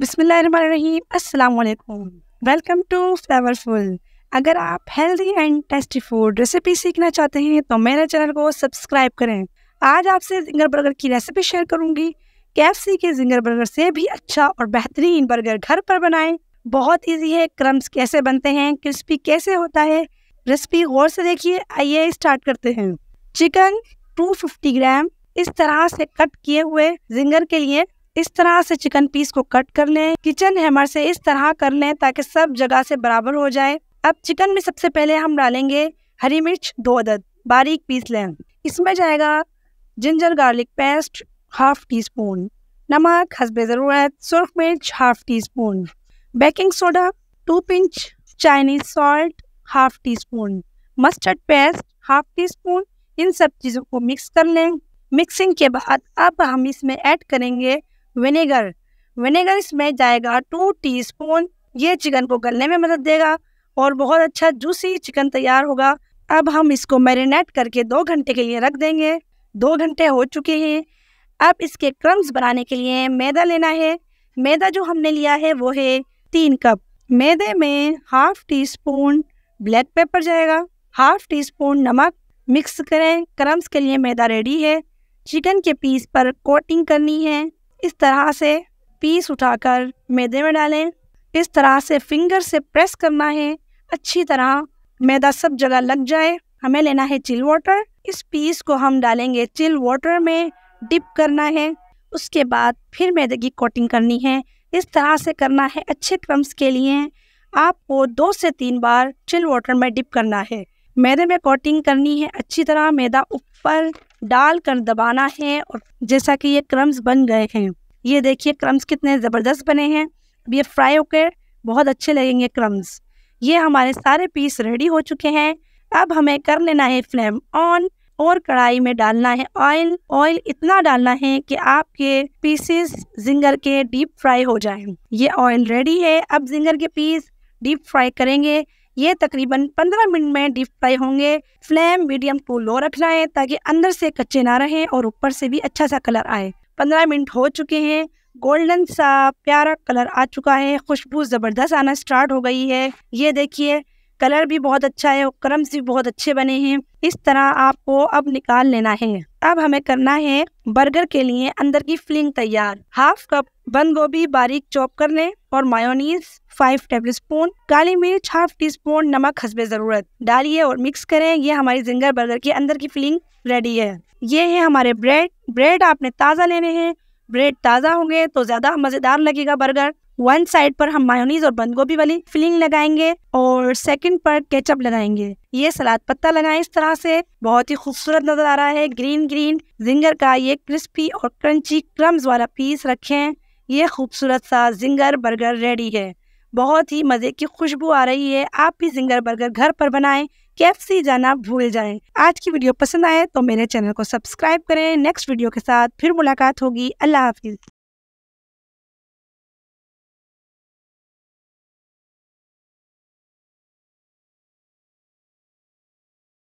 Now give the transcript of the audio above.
बिसमीम अलकुम welcome to flavourful अगर आप healthy and tasty food recipe सीखना चाहते हैं तो मेरे चैनल को सब्सक्राइब करें आज आपसे जिंगर बर्गर की रेसिपी शेयर करूंगी कैफसी के जिंगर बर्गर से भी अच्छा और बेहतरीन बर्गर घर पर बनाएं बहुत इजी है क्रम्स कैसे बनते हैं क्रिस्पी कैसे होता है रेसिपी गौर से देखिए आइए स्टार्ट करते हैं चिकन 250 ग्राम इस तरह से कट किए हुए जिंगर के लिए इस तरह से चिकन पीस को कट कर लें किचन हैमर से इस तरह कर लें ताकि सब जगह से बराबर हो जाए अब चिकन में सबसे पहले हम डालेंगे हरी मिर्च दो अदद बारीक पीस लें इसमें जाएगा ginger garlic paste half teaspoon नमक हसबे ज़रूरत सुरख मिर्च half teaspoon baking soda two pinch Chinese salt half teaspoon mustard paste half teaspoon इन सब चीज़ों को मिक्स कर लें मिक्सिंग के बाद अब हम इसमें ऐड करेंगे विनेगर विनेगर इसमें जाएगा टू टी स्पून ये चिकन को गलने में मदद देगा और बहुत अच्छा जूसी चिकन तैयार होगा अब हम इसको मैरिनेट करके दो घंटे के लिए रख देंगे दो घंटे हो चुके हैं अब इसके क्रम्स बनाने के लिए मैदा लेना है मैदा जो हमने लिया है वो है तीन कप मैदे में half teaspoon black pepper जाएगा हाफ टी स्पून नमक मिक्स करें क्रम्स के लिए मैदा रेडी है चिकन के पीस पर कोटिंग करनी है इस तरह से पीस उठाकर मैदे में डालें इस तरह से फिंगर से प्रेस करना है अच्छी तरह मैदा सब जगह लग जाए हमें लेना है चिल वाटर इस पीस को हम डालेंगे चिल वाटर में डिप करना है उसके बाद फिर मैदे की कोटिंग करनी है इस तरह से करना है अच्छे क्रम्स के लिए आपको दो से तीन बार चिल वाटर में डिप करना है मैदे में कोटिंग करनी है अच्छी तरह मैदा ऊपर कर दबाना है और जैसा कि ये क्रम्स बन गए हैं ये देखिए क्रम्स कितने ज़बरदस्त बने हैं अब ये फ्राई होकर बहुत अच्छे लगेंगे क्रम्स ये हमारे सारे पीस रेडी हो चुके हैं अब हमें कर लेना है फ्लेम ऑन और कढ़ाई में डालना है ऑयल ऑयल इतना डालना है कि आपके पीसेस जिंगर के डीप फ्राई हो जाएं। ये ऑयल रेडी है अब जिंगर के पीस डीप फ्राई करेंगे ये तकरीबन 15 मिनट में डीप फ्राई होंगे फ्लेम मीडियम टू लो रखना है ताकि अंदर से कच्चे ना रहे और ऊपर से भी अच्छा सा कलर आए 15 मिनट हो चुके हैं गोल्डन सा प्यारा कलर आ चुका है खुशबू ज़बरदस्त आना स्टार्ट हो गई है ये देखिए कलर भी बहुत अच्छा है और क्रम्स भी बहुत अच्छे बने हैं इस तरह आपको अब निकाल लेना है अब हमें करना है बर्गर के लिए अंदर की फिलिंग तैयार हाफ कप बंद गोभी बारीक चॉप कर लें और मायोनीज टेबल टेबलस्पून काली मिर्च हाफ टी स्पून नमक हसबे ज़रूरत डालिए और मिक्स करें ये हमारी जिंगर बर्गर के अंदर की फिलिंग रेडी है ये है हमारे ब्रेड ब्रेड आपने ताज़ा लेने हैं ब्रेड ताज़ा होंगे तो ज़्यादा मज़ेदार लगेगा बर्गर वन साइड पर हम मायोनीज और बंद गोभी वाली फिलिंग लगाएंगे और सेकंड पर केचप लगाएंगे ये सलाद पत्ता लगाएं इस तरह से बहुत ही खूबसूरत नजर आ रहा है ग्रीन ग्रीन जिंगर का ये क्रिस्पी और क्रंची क्रम्स वाला पीस रखें ये खूबसूरत सा जिंगर बर्गर रेडी है बहुत ही मज़े की खुशबू आ रही है आप भी जिंगर बर्गर घर पर बनाएं सी जाना भूल जाएं आज की वीडियो पसंद आए तो मेरे चैनल को सब्सक्राइब करें नेक्स्ट वीडियो के साथ फिर मुलाकात होगी अल्लाह हाफिज़